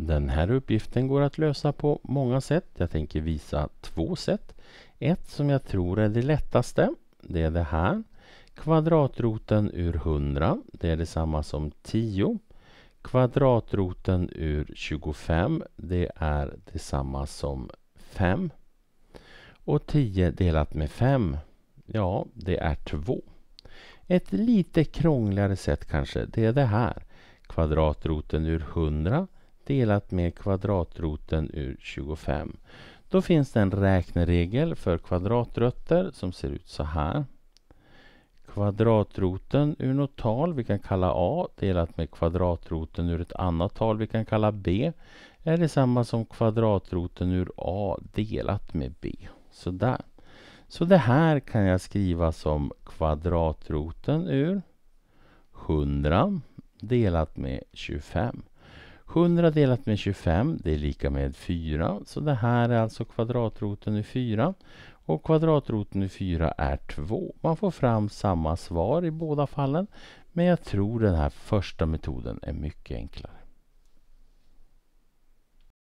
Den här uppgiften går att lösa på många sätt. Jag tänker visa två sätt. Ett som jag tror är det lättaste. Det är det här. Kvadratroten ur 100. Det är detsamma som 10. Kvadratroten ur 25. Det är detsamma som 5. Och 10 delat med 5. Ja, det är 2. Ett lite krångligare sätt kanske. Det är det här. Kvadratroten ur 100 delat med kvadratroten ur 25. Då finns det en räkneregel för kvadratrötter som ser ut så här. Kvadratroten ur något tal vi kan kalla a delat med kvadratroten ur ett annat tal vi kan kalla b är detsamma som kvadratroten ur a delat med b. Sådär. Så det här kan jag skriva som kvadratroten ur 100 delat med 25. 100 delat med 25, det är lika med 4. Så det här är alltså kvadratroten ur 4. Och kvadratroten ur 4 är 2. Man får fram samma svar i båda fallen. Men jag tror den här första metoden är mycket enklare.